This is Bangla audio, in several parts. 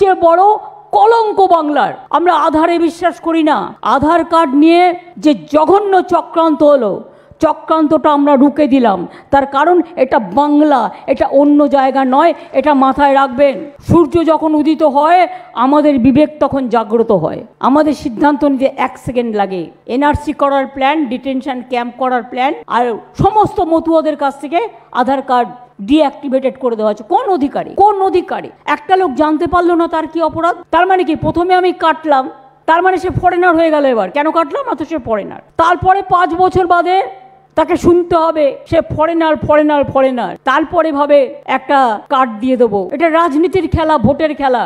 সবচেয়ে বড় কলঙ্ক বাংলার আমরা আধারে বিশ্বাস করি না আধার কার্ড নিয়ে যে জঘন্য চক্রান্ত হলো চক্রান্তটা আমরা রুকে দিলাম তার কারণ এটা বাংলা এটা অন্য জায়গা নয় এটা মাথায় রাখবেন সূর্য যখন উদিত হয় আমাদের বিবেক তখন জাগ্রত হয় আমাদের সিদ্ধান্ত নিতে এক সেকেন্ড লাগে এনআরসি করার প্ল্যান ডিটেনশন ক্যাম্প করার প্ল্যান আর সমস্ত মতুয়াদের কাছ থেকে আধার কার্ড ডিঅ্যাক্টিভেটেড করে দেওয়া হয়েছে কোন অধিকারে কোন অধিকারে একটা লোক জানতে পারলো না তার কি অপরাধ তার মানে কি প্রথমে আমি কাটলাম তার মানে সে ফরেনার হয়ে গেল এবার কেন কাটলাম অত সে ফরেনার তারপরে পাঁচ বছর বাদে তাকে শুনতে হবে সে ফরেনার ফরেনার ফরেনার তারপরে ভাবে একটা কার্ড দিয়ে দেবো এটা রাজনীতির খেলা ভোটের খেলা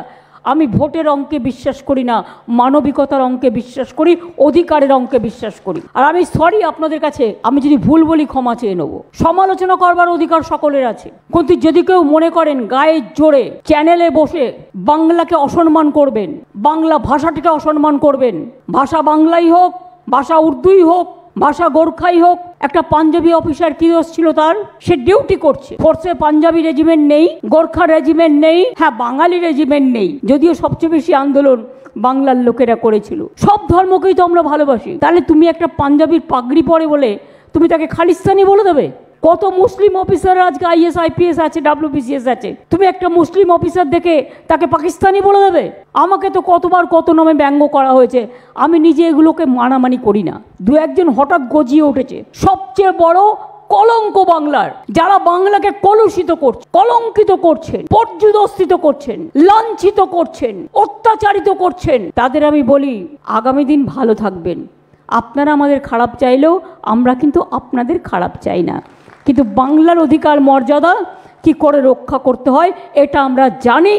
আমি ভোটের অঙ্কে বিশ্বাস করি না মানবিকতার অঙ্কে বিশ্বাস করি অধিকারের অঙ্কে বিশ্বাস করি আর আমি সরি আপনাদের কাছে আমি যদি ভুল বলি ক্ষমা চেয়ে নেবো সমালোচনা করবার অধিকার সকলের আছে কিন্তু যদি কেউ মনে করেন গায়ে জোরে চ্যানেলে বসে বাংলাকে অসম্মান করবেন বাংলা ভাষাটিকে অসম্মান করবেন ভাষা বাংলাই হোক ভাষা উর্দুই হোক ভাষা গোর্খাই হোক একটা পাঞ্জাবি অফিসার কি ছিল তার সে ডিউটি করছে ফোর্সে পাঞ্জাবি রেজিমেন্ট নেই গোর্খা রেজিমেন্ট নেই হ্যাঁ বাঙালি রেজিমেন্ট নেই যদিও সবচেয়ে বেশি আন্দোলন বাংলার লোকেরা করেছিল সব ধর্মকেই তো আমরা ভালোবাসি তাহলে তুমি একটা পাঞ্জাবির পাগড়ি পরে বলে তুমি তাকে খালিস্তানি বলে দেবে কত মুসলিম অফিসার আজকে আইএস আইপিএস আছে ডাব্লিউবিসিএস আছে তুমি একটা মুসলিম অফিসার দেখে তাকে পাকিস্তানি বলে দেবে আমাকে তো কতবার কত নামে ব্যঙ্গ করা হয়েছে আমি নিজে এগুলোকে মানামানি করি না দু একজন হঠাৎ গজিয়ে উঠেছে সবচেয়ে বড় কলঙ্ক বাংলার যারা বাংলাকে কলুষিত করছে কলঙ্কিত করছেন পর্যুদস্থিত করছেন লাঞ্ছিত করছেন অত্যাচারিত করছেন তাদের আমি বলি আগামী দিন ভালো থাকবেন আপনারা আমাদের খারাপ চাইলেও আমরা কিন্তু আপনাদের খারাপ চাই না কিন্তু বাংলার অধিকার মর্যাদা কি করে রক্ষা করতে হয় এটা আমরা জানি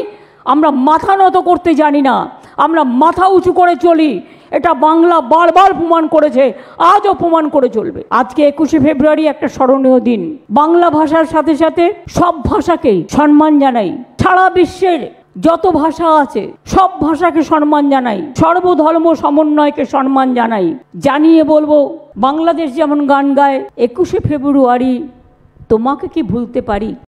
আমরা মাথা নত করতে জানি না আমরা মাথা উঁচু করে চলি এটা বাংলা বারবার প্রমাণ করেছে আজও প্রমাণ করে চলবে আজকে একুশে ফেব্রুয়ারি একটা স্মরণীয় দিন বাংলা ভাষার সাথে সাথে সব ভাষাকেই সম্মান জানাই সারা বিশ্বের যত ভাষা আছে সব ভাষাকে সম্মান জানাই সর্বধর্ম সমন্বয়কে সম্মান জানাই জানিয়ে বলবো বাংলাদেশ যেমন গান গায় একুশে ফেব্রুয়ারি তোমাকে কি ভুলতে পারি